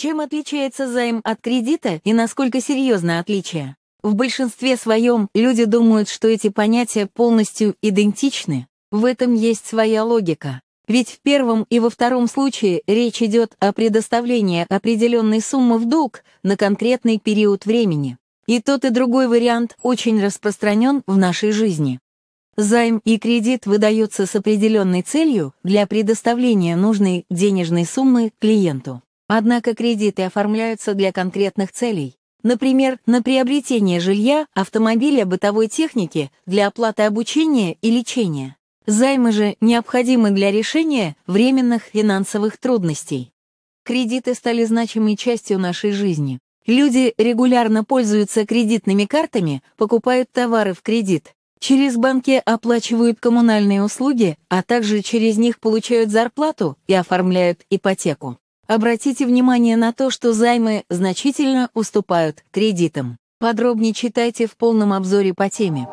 Чем отличается займ от кредита и насколько серьезно отличие? В большинстве своем люди думают, что эти понятия полностью идентичны. В этом есть своя логика. Ведь в первом и во втором случае речь идет о предоставлении определенной суммы в долг на конкретный период времени. И тот и другой вариант очень распространен в нашей жизни. Займ и кредит выдаются с определенной целью для предоставления нужной денежной суммы клиенту. Однако кредиты оформляются для конкретных целей. Например, на приобретение жилья, автомобиля, бытовой техники, для оплаты обучения и лечения. Займы же необходимы для решения временных финансовых трудностей. Кредиты стали значимой частью нашей жизни. Люди регулярно пользуются кредитными картами, покупают товары в кредит, через банки оплачивают коммунальные услуги, а также через них получают зарплату и оформляют ипотеку. Обратите внимание на то, что займы значительно уступают кредитам. Подробнее читайте в полном обзоре по теме.